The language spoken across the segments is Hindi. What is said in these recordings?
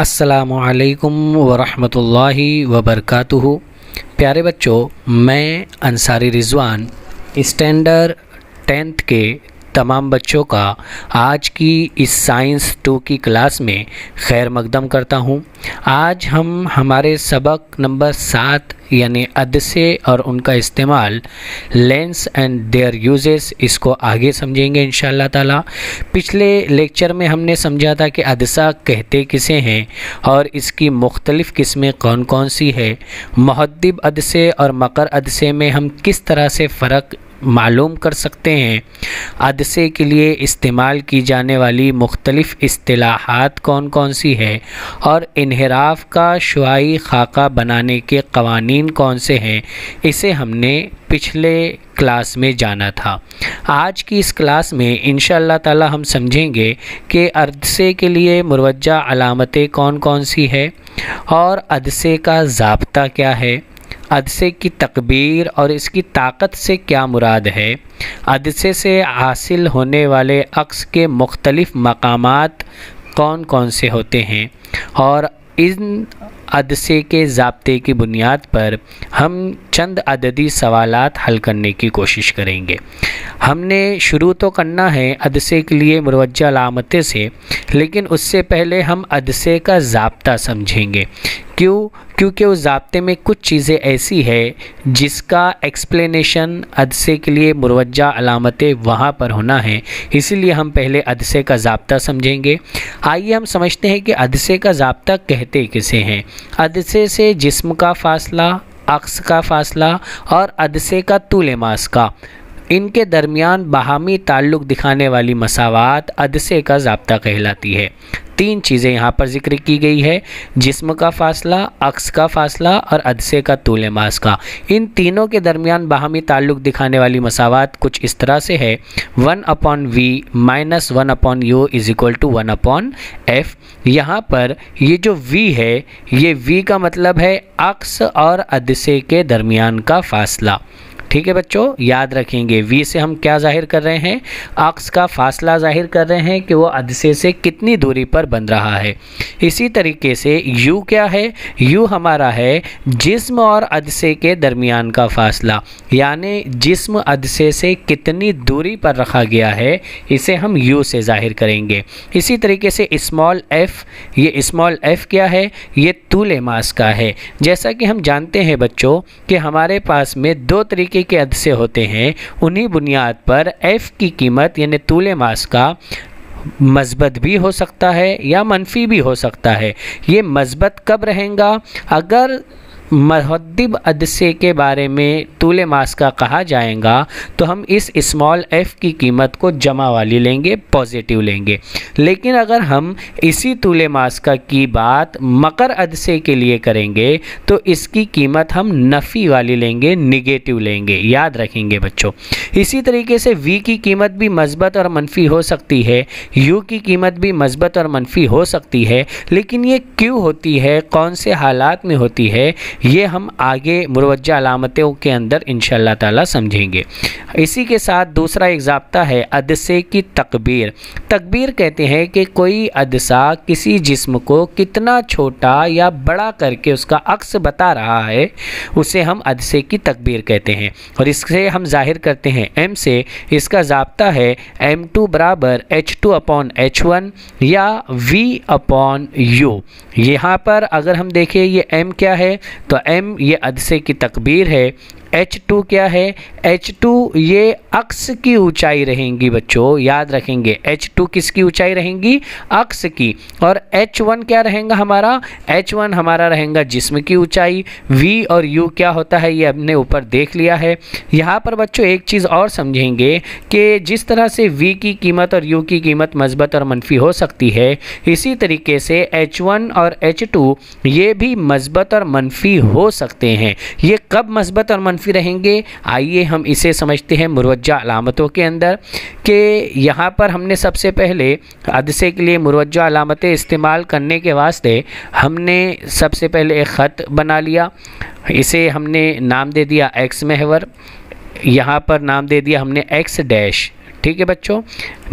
असलकम वरहमल वबरक प्यारे बच्चों मैं अंसारी रिजवान स्टैंडर टेंथ के तमाम बच्चों का आज की इस साइंस टू की क्लास में खैर मकदम करता हूँ आज हम हमारे सबक नंबर सात यानी अदस्य और उनका इस्तेमाल लेंस एंड देयर यूजेस इसको आगे समझेंगे इन ताला पिछले लेक्चर में हमने समझा था कि अदसा कहते किसे हैं और इसकी मुख्तलिफ़ किस्में कौन कौन सी है महदब अदसे और मकर अदसे में हम किस तरह से फ़र्क मालूम कर सकते हैं अदसे के लिए इस्तेमाल की जाने वाली मुख्तलिफ़ असलाहत कौन कौन सी है और इनहराफ का शुआई खाका बनाने के कवानी प्रोटीन कौन से हैं इसे हमने पिछले क्लास में जाना था आज की इस क्लास में इन ताला हम समझेंगे कि अरदसे के लिए मुरवजा अलामतें कौन कौन सी है और अदसे का जबता क्या है अदसे की तकबीर और इसकी ताकत से क्या मुराद है अदसे से हासिल होने वाले अक्स के मुख्तलिफ़ मकाम कौन कौन से होते हैं और इन अदसे के ज़बते की बुनियाद पर हम चंद अददी सवाल हल करने की कोशिश करेंगे हमने शुरू तो करना है अदसे के लिए मुरवजा लामते से लेकिन उससे पहले हम अदसे का जबता समझेंगे क्यों क्योंकि उस जबते में कुछ चीज़ें ऐसी है जिसका एक्सप्लेनेशन अदसे के लिए मुरवजा अलामतें वहाँ पर होना है इसीलिए हम पहले अदसे का जबता समझेंगे आइए हम समझते हैं कि अदसे का जबता कहते किसे हैं अदसे से जिस्म का फासला अक्स का फासला और अदसे का तूल मास का इनके दरमियान बाहमी ताल्लुक़ दिखाने वाली मसावत अदसे का जबता कहलाती है तीन चीज़ें यहाँ पर जिक्र की गई है जिस्म का फासला अक्स का फासला और अदसे का तूल मास का इन तीनों के दरमियान बाहमी ताल्लुक दिखाने वाली मसावत कुछ इस तरह से है one upon v minus one upon u is equal to one upon f यहाँ पर ये जो वी है ये वी का मतलब है अक्स और अदसे के दरमियान का फासला ठीक है बच्चों याद रखेंगे वी से हम क्या जाहिर कर रहे हैं अक्स का फासला जाहिर कर रहे हैं कि वो अदसे से कितनी दूरी पर बन रहा है इसी तरीके से यू क्या है यू हमारा है जिस्म और अदसे के दरमियान का फासला यानी जिस्म अदसे से कितनी दूरी पर रखा गया है इसे हम यू से जाहिर करेंगे इसी तरीके से इस्मॉल एफ़ ये इस्मॉल एफ़ क्या है ये तूल मास का है जैसा कि हम जानते हैं बच्चों कि हमारे पास में दो तरीके नीचे के से होते हैं उन्हीं बुनियाद पर एफ़ की कीमत यानी तूले मास का मस्बत भी हो सकता है या मनफी भी हो सकता है ये मजबत कब रहेगा अगर महदब अदसे के बारे में तूल मास का कहा जाएगा तो हम इस स्मॉल एफ़ की कीमत को जमा वाली लेंगे पॉजिटिव लेंगे लेकिन अगर हम इसी तूल मास का की बात मकर अदसे के लिए करेंगे तो इसकी कीमत हम नफ़ी वाली लेंगे निगेटिव लेंगे याद रखेंगे बच्चों इसी तरीके से वी की कीमत भी मजबत और मनफी हो सकती है यू की कीमत भी मस्बत और मनफी हो सकती है लेकिन ये क्यों होती है कौन से हालात में होती है ये हम आगे मुरवजा अलामतों के अंदर इन ताली समझेंगे इसी के साथ दूसरा एक जबता है अदसे की तकबीर तकबीर कहते हैं कि कोई अदसा किसी जिस्म को कितना छोटा या बड़ा करके उसका अक्स बता रहा है उसे हम अदसे की तकबीर कहते हैं और इससे हम जाहिर करते हैं एम से इसका जबता है एम टू बराबर h two upon h one या वी अपॉन यू यहाँ पर अगर हम देखें ये एम क्या है तो एम ये अदसे की तकबीर है H2 क्या है H2 ये अक्स की ऊंचाई रहेंगी बच्चों याद रखेंगे H2 किसकी ऊंचाई रहेंगी अक्स की और H1 क्या रहेगा हमारा H1 हमारा रहेगा जिस्म की ऊंचाई V और U क्या होता है ये हमने ऊपर देख लिया है यहाँ पर बच्चों एक चीज़ और समझेंगे कि जिस तरह से V की कीमत और U की कीमत मस्बत और मनफी हो सकती है इसी तरीके से H1 और H2 ये भी मस्बत और मनफी हो सकते हैं ये कब मजबत और मनफी मनफी रहेंगे आइए हम इसे समझते हैं मुरवजा अलामतों के अंदर कि यहाँ पर हमने सबसे पहले अदसे के लिए मुरवजा अलामतें इस्तेमाल करने के वास्ते हमने सबसे पहले एक ख़त बना लिया इसे हमने नाम दे दिया एक्स महवर यहाँ पर नाम दे दिया हमने एक्स डैश ठीक है बच्चों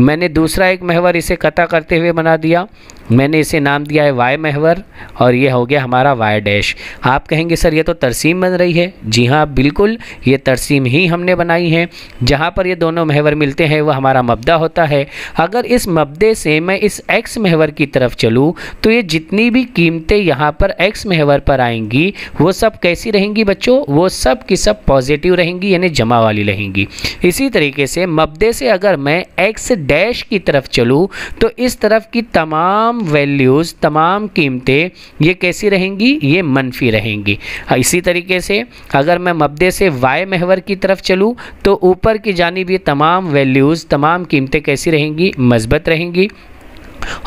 मैंने दूसरा एक महवर इसे कता करते हुए बना दिया मैंने इसे नाम दिया है वाई महवर और ये हो गया हमारा वाई डैश आप कहेंगे सर ये तो तरसीम बन रही है जी हाँ बिल्कुल ये तरसीम ही हमने बनाई है जहाँ पर ये दोनों महवर मिलते हैं वह हमारा मबदा होता है अगर इस मबदे से मैं इस एक्स महवर की तरफ चलूँ तो ये जितनी भी कीमतें यहाँ पर एक्स महवर पर आएंगी वो सब कैसी रहेंगी बच्चों वो सब की सब पॉजिटिव रहेंगी यानी जमा वाली रहेंगी इसी तरीके से मबदे से अगर मैं एक्स डैश की तरफ चलूँ तो इस तरफ की तमाम वैल्यूज़ तमाम कीमतें ये कैसी रहेंगी ये मनफी रहेंगी हाँ, इसी तरीके से अगर मैं मबदे से वाई महवर की तरफ चलूँ तो ऊपर की जानब ये तमाम वैल्यूज़ तमाम कीमतें कैसी रहेंगी मजबत रहेंगी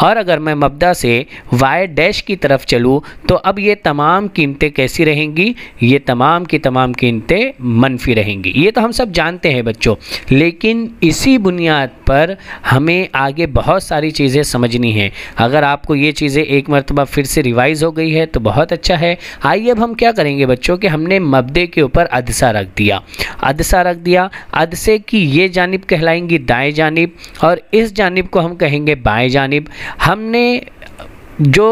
और अगर मैं मबदा से वाई डैश की तरफ चलूँ तो अब ये तमाम कीमतें कैसी रहेंगी ये तमाम की तमाम कीमतें मनफी रहेंगी ये तो हम सब जानते हैं बच्चों लेकिन इसी बुनियाद पर हमें आगे बहुत सारी चीज़ें समझनी हैं अगर आपको ये चीज़ें एक मरतबा फिर से रिवाइज़ हो गई है तो बहुत अच्छा है आइए अब हम क्या करेंगे बच्चों कि हमने मबदे के ऊपर अदसा रख दिया अदसा रख दिया अदसे की ये जानब कहलाएंगी दाएँ जानब और इस जानब को हम कहेंगे बाएँ जानब हमने जो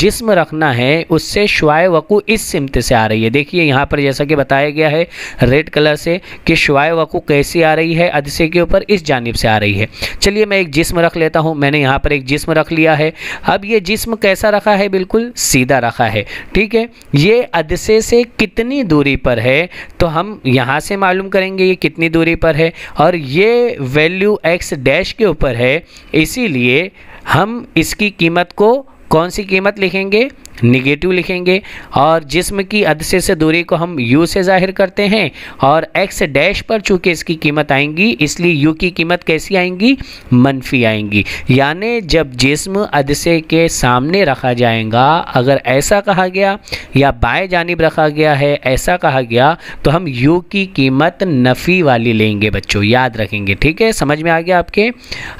जिस्म रखना है उससे शुआय वकू इस सिमत से आ रही है देखिए यहाँ पर जैसा कि बताया गया है रेड कलर से कि शुआय वकू कैसी आ रही है अदसे के ऊपर इस जानब से आ रही है चलिए मैं एक जिस्म रख लेता हूँ मैंने यहाँ पर एक जिस्म रख लिया है अब ये जिस्म कैसा रखा है बिल्कुल सीधा रखा है ठीक है ये अदसे से कितनी दूरी पर है तो हम यहाँ से मालूम करेंगे ये कितनी दूरी पर है और ये वैल्यू एक्स डैश के ऊपर है इसीलिए हम इसकी कीमत को कौन सी कीमत लिखेंगे निगेटिव लिखेंगे और जिसम की अदसे से दूरी को हम यू से जाहिर करते हैं और एक्स डैश पर चूँकि इसकी कीमत आएंगी इसलिए यू की कीमत कैसी आएंगी मनफी आएंगी यानी जब जिसम अदसे के सामने रखा जाएगा अगर ऐसा कहा गया या बाएँ जानब रखा गया है ऐसा कहा गया तो हम यू की कीमत नफ़ी वाली लेंगे बच्चों याद रखेंगे ठीक है समझ में आ गया आपके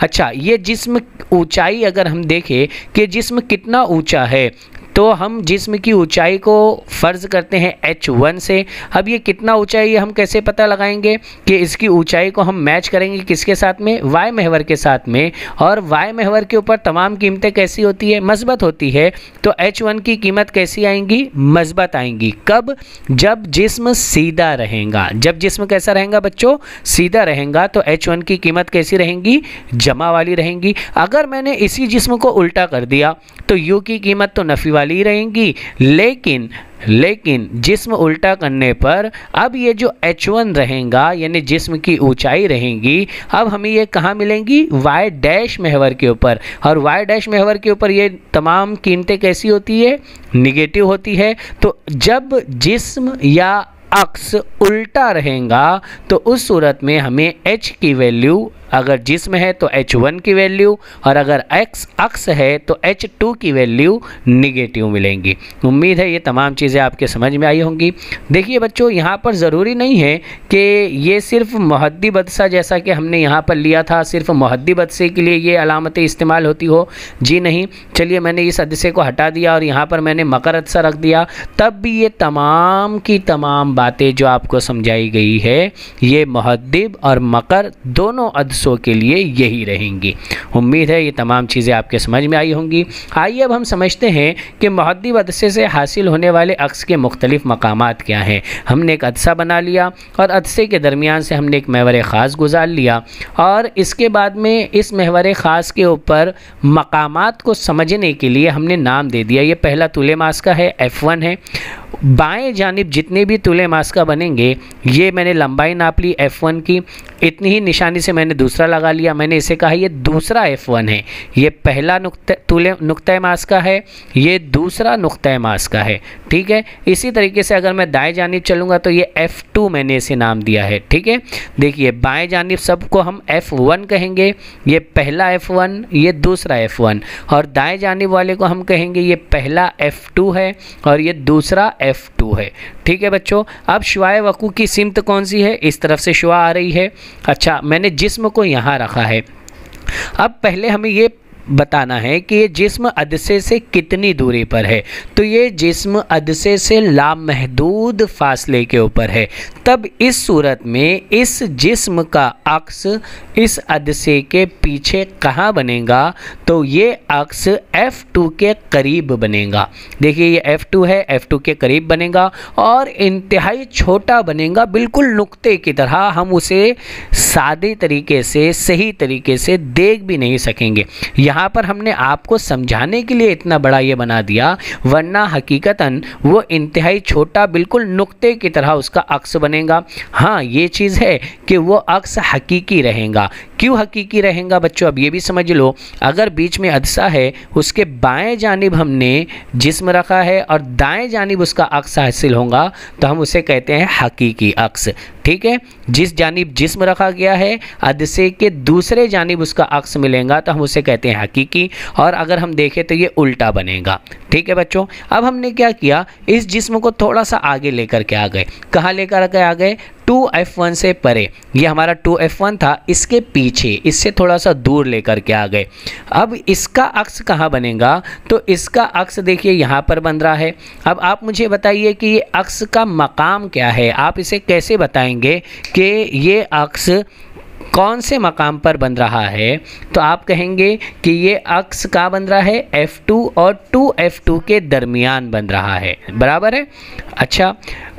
अच्छा ये जिसम ऊंचाई अगर हम देखें कि जिसम कितना ऊंचा है तो हम जिसम की ऊंचाई को फ़र्ज़ करते हैं एच वन से अब ये कितना ऊंचाई है हम कैसे पता लगाएंगे कि इसकी ऊंचाई को हम मैच करेंगे किसके साथ में y महवर के साथ में और y महवर के ऊपर तमाम कीमतें कैसी होती है मस्बत होती है तो एच वन की कीमत कैसी आएंगी मस्बत आएंगी कब जब जिस्म सीधा रहेगा जब जिस्म कैसा रहेगा बच्चों सीधा रहेगा तो एच वन की कीमत कैसी रहेंगी जमा वाली रहेंगी अगर मैंने इसी जिस्म को उल्टा कर दिया तो यू की कीमत तो नफी वाली रहेंगी लेकिन लेकिन जिस्म उल्टा करने पर अब ये जो H1 रहेगा यानी जिस्म की ऊंचाई रहेगी अब हमें ये कहाँ मिलेंगी y डैश मेहवर के ऊपर और y डैश मेहवर के ऊपर ये तमाम कीमतें कैसी होती है निगेटिव होती है तो जब जिस्म या अक्स उल्टा रहेगा तो उस सूरत में हमें h की वैल्यू अगर जिसम है तो एच वन की वैल्यू और अगर एक्स अक्स है तो एच टू की वैल्यू निगेटिव मिलेंगी उम्मीद है ये तमाम चीज़ें आपके समझ में आई होंगी देखिए बच्चों यहाँ पर ज़रूरी नहीं है कि ये सिर्फ महद्दी बदसा जैसा कि हमने यहाँ पर लिया था सिर्फ महद्दी बदसे के लिए ये अलामतें इस्तेमाल होती हो जी नहीं चलिए मैंने इस अदसे को हटा दिया और यहाँ पर मैंने मकर अदसा रख दिया तब भी ये तमाम की तमाम बातें जो आपको समझाई गई है ये महद्दिब और मकर दोनों अदसों हिस्सों के लिए यही रहेंगी उम्मीद है ये तमाम चीज़ें आपके समझ में आई होंगी आइए अब हम समझते हैं कि महदी अदसे से हासिल होने वाले अक्स के मुख्तलिफ मकाम क्या हैं हमने एक अदसा बना लिया और अदसे के दरमियान से हमने एक महवर ख़ास गुजार लिया और इसके बाद में इस महवर ख़ास के ऊपर मकाम को समझने के लिए हमने नाम दे दिया ये पहला तुले मास का है एफ़ वन है बाएं जानब जितने भी तुले मास्का बनेंगे ये मैंने लंबाई नाप ली F1 की इतनी ही निशानी से मैंने दूसरा लगा लिया मैंने इसे कहा ये दूसरा F1 है ये पहला नुकते तुले नुकतः मास का है ये दूसरा नुकतः मास का है ठीक है इसी तरीके से अगर मैं दाएं जानब चलूँगा तो ये F2 मैंने इसे नाम दिया है ठीक है देखिए बाएँ जानब सबको हम एफ कहेंगे ये पहला एफ ये दूसरा एफ और दाएँ जानब वाले को हम कहेंगे ये पहला एफ है और ये दूसरा एफ टू है ठीक है बच्चों अब शुआ वकू की सिमत कौन सी है इस तरफ से शुआ आ रही है अच्छा मैंने जिस्म को यहाँ रखा है अब पहले हमें ये बताना है कि ये जिस्म अदसे से कितनी दूरी पर है तो ये जिस्म अदसे से लामहदूद फासले के ऊपर है तब इस सूरत में इस जिस्म का अक्स इस अदसे के पीछे कहाँ बनेगा तो ये अक्स F2 के करीब बनेगा देखिए ये F2 है F2 के करीब बनेगा और इंतहाई छोटा बनेगा बिल्कुल नुक्ते की तरह हम उसे सादे तरीके से सही तरीके से देख भी नहीं सकेंगे यहाँ यहाँ पर हमने आपको समझाने के लिए इतना बड़ा ये बना दिया वरना हकीकतन वो इंतहाई छोटा बिल्कुल नुक्ते की तरह उसका अक्स बनेगा हाँ ये चीज़ है कि वो अक्स हकीकी रहेगा क्यों हकीकी रहेगा बच्चों अब ये भी समझ लो अगर बीच में अदसा है उसके बाएं जानब हमने जिस्म रखा है और दाएं जानब उसका अक्स हासिल होगा तो हम उसे कहते हैं हकीकी अक्स ठीक है जिस जानब जिस्म रखा गया है अदसे के दूसरे जानब उसका अक्स मिलेगा तो हम उसे कहते हैं हकीकी और अगर हम देखें तो ये उल्टा बनेगा ठीक है बच्चों अब हमने क्या किया इस जिस्म को थोड़ा सा आगे लेकर के आ गए कहाँ लेकर के आ गए टू एफ वन से परे ये हमारा टू एफ वन था इसके पीछे इससे थोड़ा सा दूर लेकर के आ गए अब इसका अक्स कहाँ बनेगा तो इसका अक्स देखिए यहाँ पर बन रहा है अब आप मुझे बताइए कि ये अक्स का मकाम क्या है आप इसे कैसे बताएंगे कि ये अक्स कौन से मकाम पर बन रहा है तो आप कहेंगे कि ये अक्स का बन रहा है F2 और 2F2 के दरमियान बन रहा है बराबर है अच्छा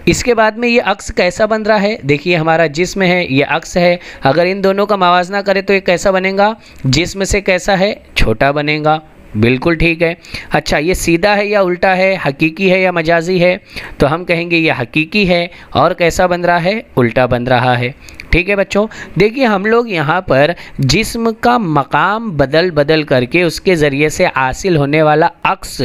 इसके बाद में ये अक्स कैसा बन रहा है देखिए हमारा जिसम है ये अक्स है अगर इन दोनों का मवाजना करें तो ये कैसा बनेगा जिसम से कैसा है छोटा बनेगा बिल्कुल ठीक है अच्छा ये सीधा है या उल्टा है हकीकी है या मजाजी है तो हम कहेंगे ये हकीकी है और कैसा बन रहा है उल्टा बन रहा है ठीक है बच्चों देखिए हम लोग यहाँ पर जिस्म का मकाम बदल बदल करके उसके ज़रिए से हासिल होने वाला अक्स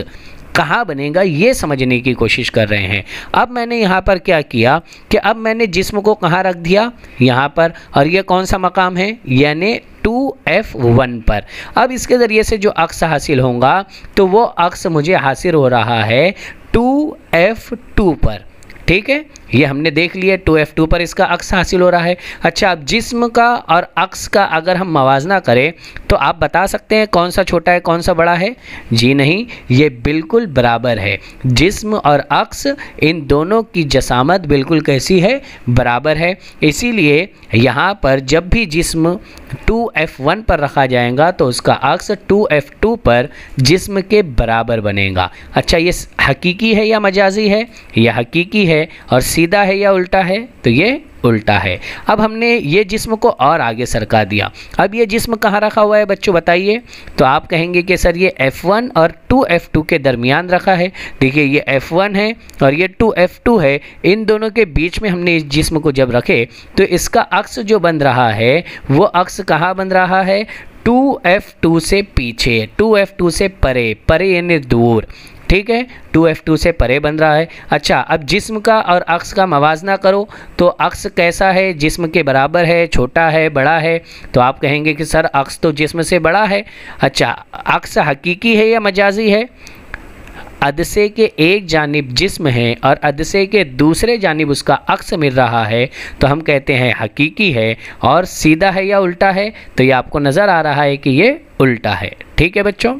कहाँ बनेगा ये समझने की कोशिश कर रहे हैं अब मैंने यहाँ पर क्या किया कि अब मैंने जिस्म को कहाँ रख दिया यहाँ पर और ये कौन सा मकाम है यानी टू एफ वन पर अब इसके ज़रिए से जो अक्स हासिल होगा तो वो अक्स मुझे हासिल हो रहा है टू एफ टू पर ठीक है ये हमने देख लिया टू एफ टू पर इसका अक्स हासिल हो रहा है अच्छा अब जिस्म का और अक्स का अगर हम मवाजना करें तो आप बता सकते हैं कौन सा छोटा है कौन सा बड़ा है जी नहीं ये बिल्कुल बराबर है जिस्म और अक्स इन दोनों की जसामत बिल्कुल कैसी है बराबर है इसीलिए यहाँ पर जब भी जिस्म टू एफ़ वन पर रखा जाएगा तो उसका अक्स टू एफ़ टू पर जिस्म के बराबर बनेगा अच्छा ये हकीकी है या मजाजी है यह हकीकी है और सीधा है या उल्टा है तो ये उल्टा है अब हमने ये जिस्म को और आगे सरका दिया अब ये जिस्म कहाँ रखा हुआ है बच्चों बताइए तो आप कहेंगे कि सर ये F1 और 2F2 के दरमियान रखा है देखिए ये F1 है और ये 2F2 है इन दोनों के बीच में हमने इस जिस्म को जब रखे तो इसका अक्स जो बन रहा है वो अक्स कहाँ बन रहा है 2F2 से पीछे 2F2 से परे परे यानी दूर ठीक है टू एफ टू से परे बन रहा है अच्छा अब जिस्म का और अक्स का मवाजना करो तो अक्स कैसा है जिस्म के बराबर है छोटा है बड़ा है तो आप कहेंगे कि सर अक्स तो जिस्म से बड़ा है अच्छा अक्स हकीकी है या मजाजी है अदसे के एक जानब जिस्म है और अदसे के दूसरे जानब उसका अक्स मिल रहा है तो हम कहते हैं हकीकी है और सीधा है या उल्टा है तो ये आपको नज़र आ रहा है कि ये उल्टा है ठीक है बच्चों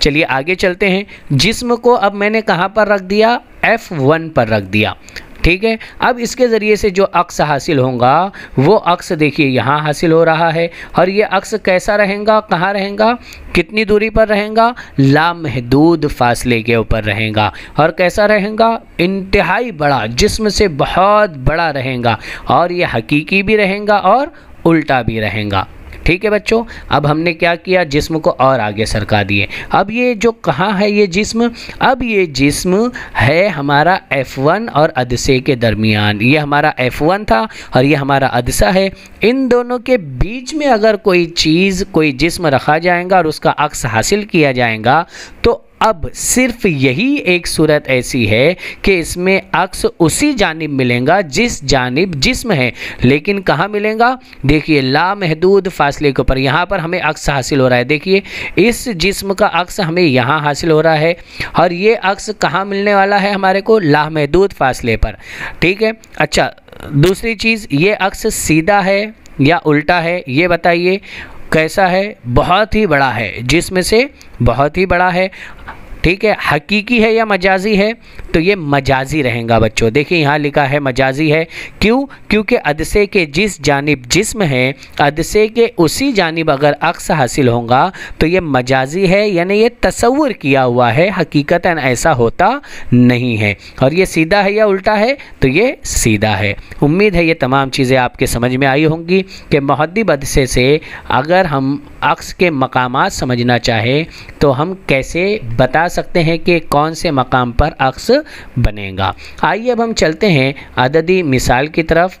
चलिए आगे चलते हैं जिस्म को अब मैंने कहाँ पर रख दिया एफ़ वन पर रख दिया ठीक है अब इसके ज़रिए से जो अक्स हासिल होगा वो अक्स देखिए यहाँ हासिल हो रहा है और ये अक्स कैसा रहेगा कहाँ रहेगा कितनी दूरी पर रहेगा लामहदूद फासले के ऊपर रहेगा और कैसा रहेगा इंतहाई बड़ा जिस्म से बहुत बड़ा रहेगा और ये हकीकी भी रहेगा और उल्टा भी रहेगा ठीक है बच्चों अब हमने क्या किया जिस्म को और आगे सरका दिए अब ये जो कहाँ है ये जिस्म अब ये जिस्म है हमारा F1 और अदसे के दरमियान ये हमारा F1 था और ये हमारा अदसा है इन दोनों के बीच में अगर कोई चीज़ कोई जिस्म रखा जाएगा और उसका अक्स हासिल किया जाएगा तो अब सिर्फ यही एक सूरत ऐसी है कि इसमें अक्स उसी जानब मिलेगा जिस जानब जिसम है लेकिन कहाँ मिलेगा देखिए लामहदूद फासले के ऊपर यहाँ पर हमें अक्स हासिल हो रहा है देखिए इस जिसम का अक्स हमें यहाँ हासिल हो रहा है और ये अक्स कहाँ मिलने वाला है हमारे को लामहदूद फासले पर ठीक है अच्छा दूसरी चीज़ ये अक्स सीधा है या उल्टा है ये बताइए कैसा है बहुत ही बड़ा है जिसमें से बहुत ही बड़ा है ठीक है हकीकी है या मजाजी है तो ये मजाजी रहेगा बच्चों देखिए यहाँ लिखा है मजाजी है क्यों क्योंकि अदसे के जिस जानब जिसम है अदसे के उसी जानब अगर अक्स हासिल होगा तो ये मजाजी है यानी ये तस्वुर किया हुआ है हकीकता ऐसा होता नहीं है और ये सीधा है या उल्टा है तो ये सीधा है उम्मीद है ये तमाम चीज़ें आपके समझ में आई होंगी कि महदब अदसे से अगर हम अक्स के मकाम समझना चाहें तो हम कैसे बता सकते हैं कि कौन से मकाम पर अक्स बनेगा आइए अब हम चलते हैं अददी मिसाल की तरफ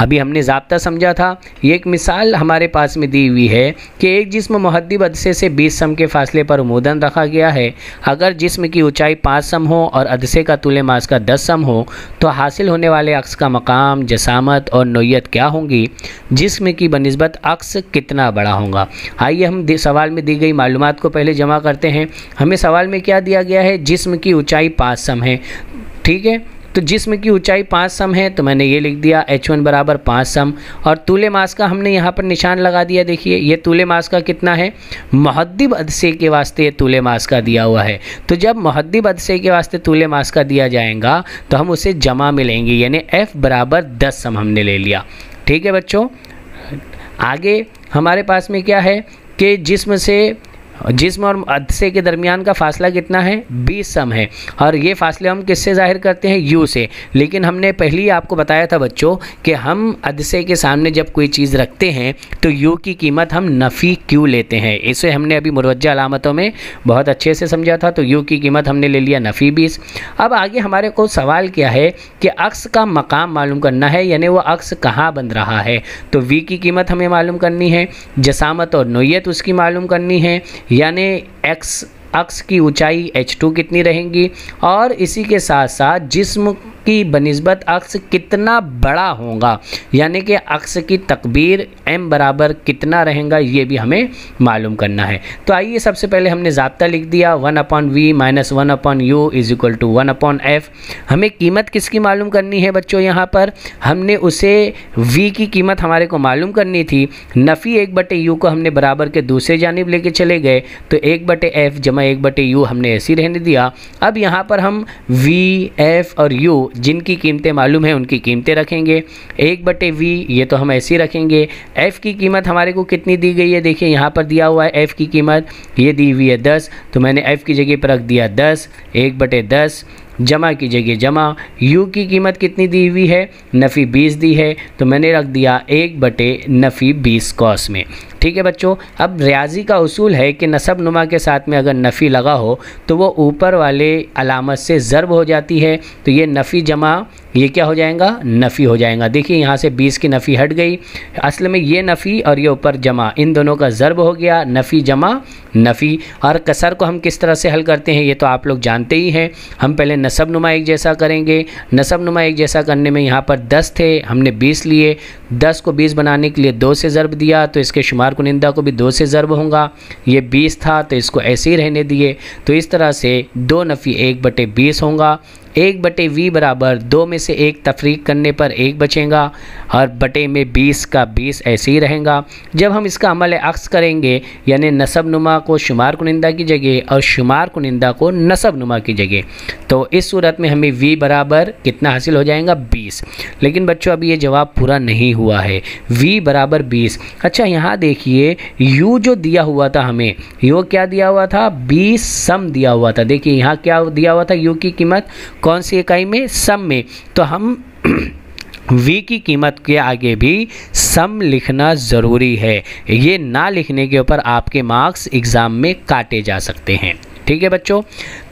अभी हमने जबता समझा था ये एक मिसाल हमारे पास में दी हुई है कि एक जिस्म महदब अदसे से 20 सम के फासले पर उमूदन रखा गया है अगर जिस्म की ऊंचाई 5 सम हो और अदसे का तुल मास का 10 सम हो तो हासिल होने वाले अक्स का मकाम जसामत और नोयत क्या होंगी जिस्म की बनस्बत अक्स कितना बड़ा होगा आइए हम सवाल में दी गई मालूम को पहले जमा करते हैं हमें सवाल में क्या दिया गया है जिसम की ऊँचाई पाँच सम है ठीक है तो जिसम की ऊंचाई पाँच सम है तो मैंने ये लिख दिया एच वन बराबर पाँच सम और तूले मास का हमने यहाँ पर निशान लगा दिया देखिए ये तूले मास का कितना है महद्दिब अदसे के वास्ते तूले मास का दिया हुआ है तो जब महद्दिब अदसे के वास्ते तूले मास का दिया जाएगा तो हम उसे जमा मिलेंगे यानी एफ़ बराबर दस सम हमने ले लिया ठीक है बच्चों आगे हमारे पास में क्या है कि जिसम से जिसम और अदसे के दरमियान का फासला कितना है बीस सम है और ये फासले हम किससे ज़ाहिर करते हैं यू से लेकिन हमने पहले ही आपको बताया था बच्चों कि हम अदसे के सामने जब कोई चीज़ रखते हैं तो यू की कीमत हम नफ़ी क्यों लेते हैं इसे हमने अभी मुरवजा अलामतों में बहुत अच्छे से समझा था तो यू की कीमत हमने ले लिया नफ़ी बीस अब आगे हमारे को सवाल क्या है कि अक्स का मकाम मालूम करना है यानी वो अक्स कहाँ बन रहा है तो वी की कीमत हमें मालूम करनी है जसामत और नोयत उसकी मालूम करनी है यानी एक्स अक्ष की ऊंचाई h2 कितनी रहेंगी और इसी के साथ साथ जिस्म की बनस्बत अक्स कितना बड़ा होगा यानी कि अक्स की तकबीर एम बराबर कितना रहेगा ये भी हमें मालूम करना है तो आइए सबसे पहले हमने जबता लिख दिया one upon v minus one upon u is equal to one upon f हमें कीमत किसकी मालूम करनी है बच्चों यहाँ पर हमने उसे वी की कीमत हमारे को मालूम करनी थी नफ़ी एक बटे यू को हमने बराबर के दूसरे जानब लेके चले गए तो एक बटे एफ जमा एक बटे यू हमने ऐसे ही रहने दिया अब यहाँ पर हम वी एफ और यू जिनकी कीमतें मालूम है उनकी कीमतें रखेंगे एक बटे वी ये तो हम ऐसी रखेंगे एफ़ की कीमत हमारे को कितनी दी गई है देखिए यहाँ पर दिया हुआ है एफ़ की कीमत ये दी हुई है दस तो मैंने एफ़ की जगह पर रख दिया दस एक बटे दस जमा की जगह जमा यू की कीमत कितनी दी हुई है नफ़ी बीस दी है तो मैंने रख दिया एक बटे नफ़ी बीस कॉस में ठीक है बच्चों अब रियाजी का असूल है कि नसब नुमा के साथ में अगर नफ़ी लगा हो तो वो ऊपर वाले अलामत से ज़रब हो जाती है तो ये नफ़ी जमा ये क्या हो जाएगा नफ़ी हो जाएगा देखिए यहाँ से बीस की नफ़ी हट गई असल में ये नफ़ी और ये ऊपर जमा इन दोनों का ज़रब हो गया नफ़ी जमा नफ़ी और कसर को हम किस तरह से हल करते हैं ये तो आप लोग जानते ही हैं हम पहले नसब नुमा एक जैसा करेंगे नसब नुमा एक जैसा करने में यहाँ पर दस थे हमने बीस लिए दस को बीस बनाने के लिए दो से ज़रब दिया तो इसके शुमार कुनिंदा को भी दो से ज़रब होंगा ये बीस था तो इसको ऐसे ही रहने दिए तो इस तरह से दो नफ़ी एक बटे बीस होगा एक बटे वी बराबर दो में से एक तफरीक करने पर एक बचेगा और बटे में बीस का बीस ऐसे ही रहेगा जब हम इसका अमल अक्स करेंगे यानी नसब नुमा को शुमार कुनिंदा की जगह और शुमार कुनिंदा को नसब नुमा की जगह तो इस सूरत में हमें वी बराबर कितना हासिल हो जाएगा बीस लेकिन बच्चों अभी ये जवाब पूरा नहीं हुआ है वी बराबर बीस अच्छा यहाँ देखिए यू जो दिया हुआ था हमें यू क्या दिया हुआ था बीस सम दिया हुआ था देखिए यहाँ क्या दिया हुआ था यू की कीमत कौन सी इकाई में सम में तो हम वी की कीमत के आगे भी सम लिखना ज़रूरी है ये ना लिखने के ऊपर आपके मार्क्स एग्ज़ाम में काटे जा सकते हैं ठीक है बच्चों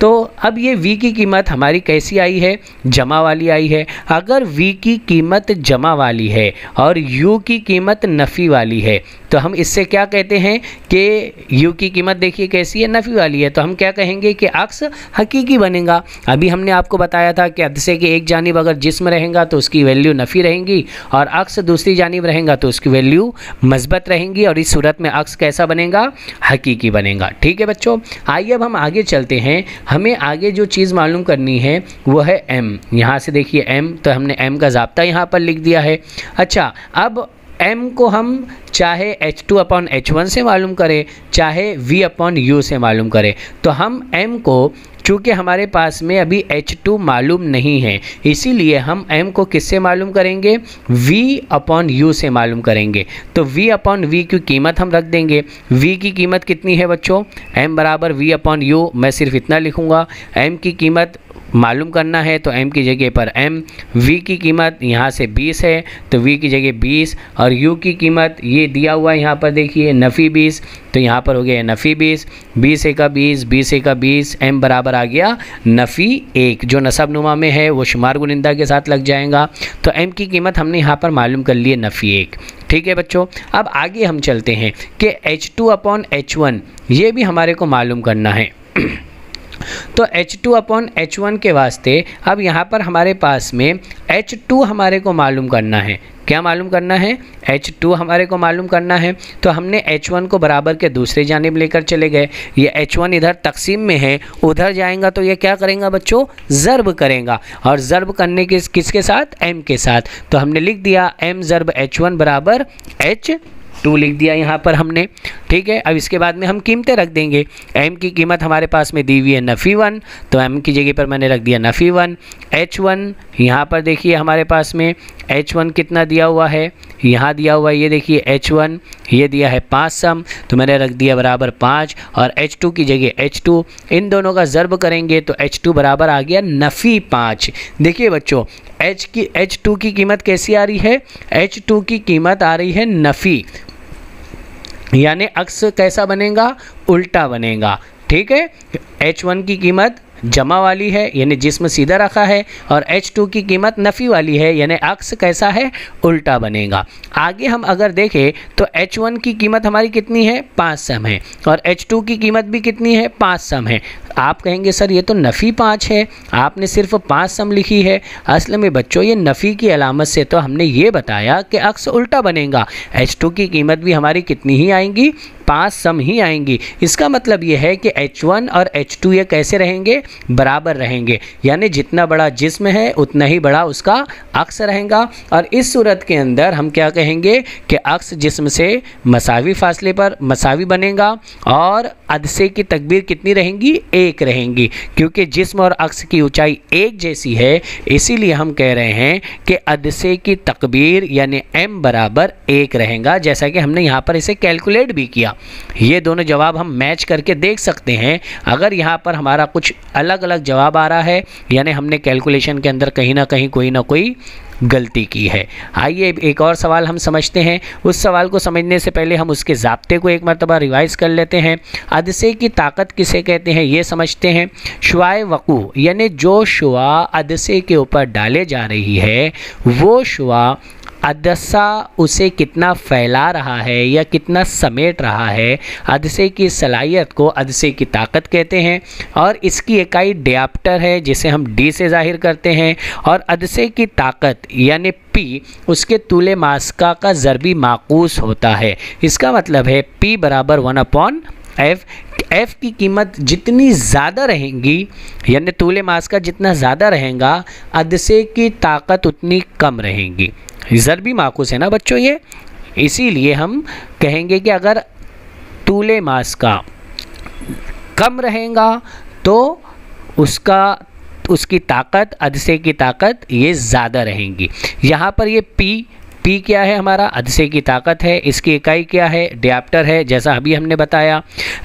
तो अब ये v की कीमत हमारी कैसी आई है जमा वाली आई है अगर v की कीमत जमा वाली है और u की कीमत नफ़ी वाली है तो हम इससे क्या कहते हैं कि u की कीमत देखिए कैसी है नफ़ी वाली है तो हम क्या कहेंगे कि अक्स हकीकी बनेगा अभी हमने आपको बताया था कि अदसे के एक जानब अगर जिसम रहेगा तो उसकी वैल्यू नफ़ी रहेंगी और अक्स दूसरी जानब रहेगा तो उसकी वैल्यू मस्बत रहेंगी और इस सूरत में अक्स कैसा बनेगा हकीकी बनेगा ठीक है बच्चों आइए अब हम आगे चलते हैं हमें आगे जो चीज़ मालूम करनी है वह है एम यहाँ से देखिए एम तो हमने एम का जबता यहाँ पर लिख दिया है अच्छा अब एम को हम चाहे h two upon h one से मालूम करें चाहे वी अपॉन यू से मालूम करें तो हम एम को चूँकि हमारे पास में अभी H2 मालूम नहीं है इसीलिए हम M को किससे मालूम करेंगे V अपॉन U से मालूम करेंगे तो V अपॉन V की कीमत हम रख देंगे V की कीमत कितनी है बच्चों M बराबर V अपॉन यू मैं सिर्फ इतना लिखूँगा M की कीमत मालूम करना है तो एम की जगह पर एम वी की कीमत यहाँ से बीस है तो वी की जगह बीस और यू की कीमत ये दिया हुआ है यहाँ पर देखिए नफ़ी बीस तो यहाँ पर हो गया नफ़ी बीस बीस एका का बीस बीस एक का बीस एम बराबर आ गया नफ़ी एक जो नसब नुमा में है वो शुमार गुनिंदा के साथ लग जाएगा तो एम की कीमत हमने यहाँ पर मालूम कर लिए नफ़ी एक ठीक है बच्चों अब आगे हम चलते हैं कि h two upon h one ये भी हमारे को मालूम करना है तो H2 अपॉन एच के वास्ते अब यहाँ पर हमारे पास में H2 हमारे को मालूम करना है क्या मालूम करना है H2 हमारे को मालूम करना है तो हमने H1 को बराबर के दूसरे जानब लेकर चले गए ये H1 इधर तकसीम में है उधर जाएगा तो ये क्या करेंगे बच्चों ज़रब करेगा और ज़रब करने के किसके साथ M के साथ तो हमने लिख दिया M ज़रब H1 बराबर एच टू लिख दिया यहाँ पर हमने ठीक है अब इसके बाद में हम कीमतें रख देंगे एम की कीमत हमारे पास में दी हुई है नफ़ी वन तो एम की जगह पर मैंने रख दिया नफ़ी वन एच वन यहाँ पर देखिए हमारे पास में एच वन कितना दिया हुआ है यहाँ दिया हुआ है ये देखिए एच वन ये दिया है पाँच सम तो मैंने रख दिया बराबर पाँच और एच टू की जगह एच टू इन दोनों का ज़रब करेंगे तो एच टू बराबर आ गया नफ़ी पाँच देखिए बच्चों एच की एच टू की कीमत कैसी आ रही है एच टू की कीमत आ रही है नफ़ी यानी अक्स कैसा बनेगा उल्टा बनेगा ठीक है एच वन की कीमत जमा वाली है यानी जिसम सीधा रखा है और एच टू की कीमत नफ़ी वाली है यानी अक्स कैसा है उल्टा बनेगा आगे हम अगर देखें तो एच वन की कीमत हमारी कितनी है पाँच सम है और एच टू की कीमत भी कितनी है पाँच सम है आप कहेंगे सर ये तो नफ़ी पाँच है आपने सिर्फ पाँच सम लिखी है असल में बच्चों ये नफ़ी की अलामत से तो हमने ये बताया कि अक्स उल्टा बनेगा एच टू की कीमत भी हमारी कितनी ही आएंगी पास सम ही आएंगी इसका मतलब यह है कि H1 और H2 ये कैसे रहेंगे बराबर रहेंगे यानी जितना बड़ा जिस्म है उतना ही बड़ा उसका अक्स रहेगा और इस सूरत के अंदर हम क्या कहेंगे कि अक्स जिस्म से मसावी फासले पर मसावी बनेगा और अदसे की तकबीर कितनी रहेंगी एक रहेंगी क्योंकि जिस्म और अक्स की ऊंचाई एक जैसी है इसीलिए हम कह रहे हैं कि अदसे की तकबीर यानी एम बराबर एक रहेगा जैसा कि हमने यहाँ पर इसे कैलकुलेट भी किया ये दोनों जवाब हम मैच करके देख सकते हैं अगर यहाँ पर हमारा कुछ अलग अलग जवाब आ रहा है यानी हमने कैलकुलेशन के अंदर कहीं ना कहीं कोई ना कोई गलती की है आइए एक और सवाल हम समझते हैं उस सवाल को समझने से पहले हम उसके जबते को एक मरतबा रिवाइज़ कर लेते हैं अदसे की ताकत किसे कहते हैं ये समझते हैं शुआ वक़ू यानी जो शुआ अदसे के ऊपर डाले जा रही है वो शुआ अदसा उसे कितना फैला रहा है या कितना समेट रहा है अदसे की सलाहियत को अदसे की ताकत कहते हैं और इसकी इकाई डियाप्टर है जिसे हम डी से जाहिर करते हैं और अदसे की ताकत यानी पी उसके तूले मास्का का ज़रबी माकूस होता है इसका मतलब है पी बराबर वन अपॉन एफ़ एफ़ की कीमत जितनी ज़्यादा रहेंगी यानी तूले मास का जितना ज़्यादा रहेगा अदसे की ताकत उतनी कम रहेगी ज़र भी माकूस है ना बच्चों ये इसीलिए हम कहेंगे कि अगर तूले मास का कम रहेगा तो उसका उसकी ताकत अदसे की ताकत ये ज़्यादा रहेंगी यहाँ पर ये पी पी क्या है हमारा अदसे की ताकत है इसकी इकाई क्या है डियाप्टर है जैसा अभी हमने बताया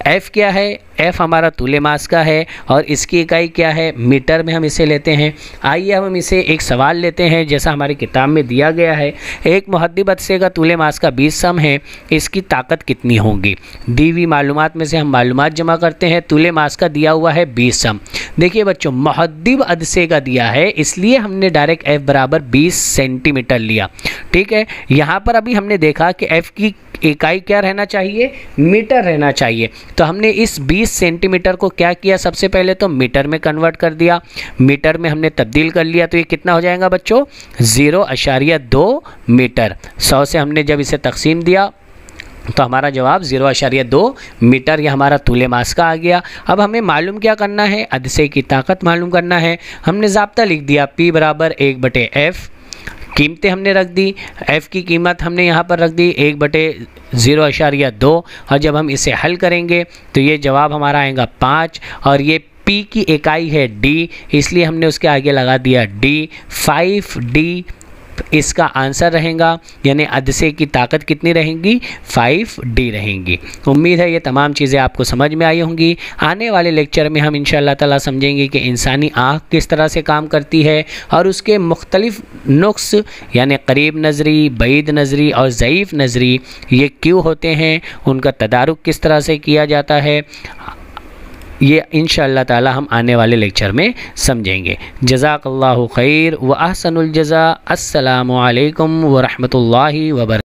एफ़ क्या है एफ हमारा तुले मास का है और इसकी इकाई क्या है मीटर में हम इसे लेते हैं आइए हम इसे एक सवाल लेते हैं जैसा हमारी किताब में दिया गया है एक मुहदी बदसे का तुले मास का बीस सम है इसकी ताकत कितनी होगी दी हुई मालूम में से हम मालूम जमा करते हैं तुले मास का दिया हुआ है बीस सम देखिए बच्चों महदिब अदसे का दिया है इसलिए हमने डायरेक्ट एफ बराबर बीस सेंटीमीटर लिया ठीक है यहाँ पर अभी हमने देखा कि एफ की इकाई क्या रहना चाहिए मीटर रहना चाहिए तो हमने इस 20 सेंटीमीटर को क्या किया सबसे पहले तो मीटर में कन्वर्ट कर दिया मीटर में हमने तब्दील कर लिया तो ये कितना हो जाएगा बच्चों ज़ीरो अशारिया दो मीटर सौ से हमने जब इसे तकसीम दिया तो हमारा जवाब जीरो अशारिया दो मीटर यह हमारा तूले मास का आ गया अब हमें मालूम क्या करना है अदसे की ताकत मालूम करना है हमने ज़ाबता लिख दिया पी बराबर एक बटे एफ़ कीमतें हमने रख दी एफ़ की कीमत हमने यहाँ पर रख दी एक बटे ज़ीरो अशारिया दो और जब हम इसे हल करेंगे तो ये जवाब हमारा आएगा पाँच और ये पी की इकाई है डी इसलिए हमने उसके आगे लगा दिया डी फाइव डी तो इसका आंसर रहेगा यानी अदसे की ताकत कितनी रहेगी फाइव डी रहेंगी उम्मीद है ये तमाम चीज़ें आपको समझ में आई होंगी आने वाले लेक्चर में हम इन ताला समझेंगे कि इंसानी आँख किस तरह से काम करती है और उसके मुख्तलिफ नुस्ख यानि करीब नज़री बैद नज़री और ज़यीफ़ नज़री ये क्यों होते हैं उनका तदारक किस तरह से किया जाता है ये इन ताला हम आने वाले लेक्चर में समझेंगे जजाकल्ला खैर व अहसनजा असलकम वरहमल वर्क